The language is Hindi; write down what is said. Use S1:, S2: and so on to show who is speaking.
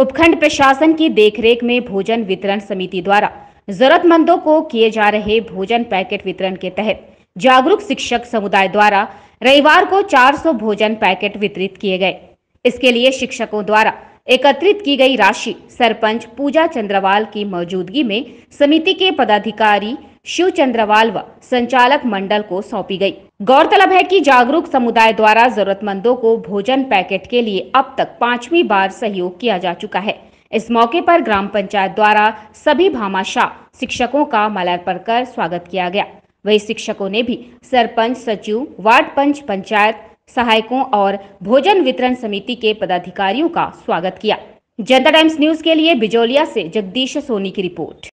S1: उपखंड प्रशासन की देखरेख में भोजन वितरण समिति द्वारा जरूरतमंदों को किए जा रहे भोजन पैकेट वितरण के तहत जागरूक शिक्षक समुदाय द्वारा रविवार को 400 भोजन पैकेट वितरित किए गए इसके लिए शिक्षकों द्वारा एकत्रित की गई राशि सरपंच पूजा चंद्रवाल की मौजूदगी में समिति के पदाधिकारी शिव चंद्रवाल व संचालक मंडल को सौंपी गई। गौरतलब है कि जागरूक समुदाय द्वारा जरूरतमंदों को भोजन पैकेट के लिए अब तक पांचवी बार सहयोग किया जा चुका है इस मौके पर ग्राम पंचायत द्वारा सभी भामाशाह शिक्षकों का मलार्पण कर स्वागत किया गया वही शिक्षकों ने भी सरपंच सचिव वार्ड पंच पंचायत सहायकों और भोजन वितरण समिति के पदाधिकारियों का स्वागत किया जनता टाइम्स न्यूज के लिए बिजोलिया से जगदीश सोनी की रिपोर्ट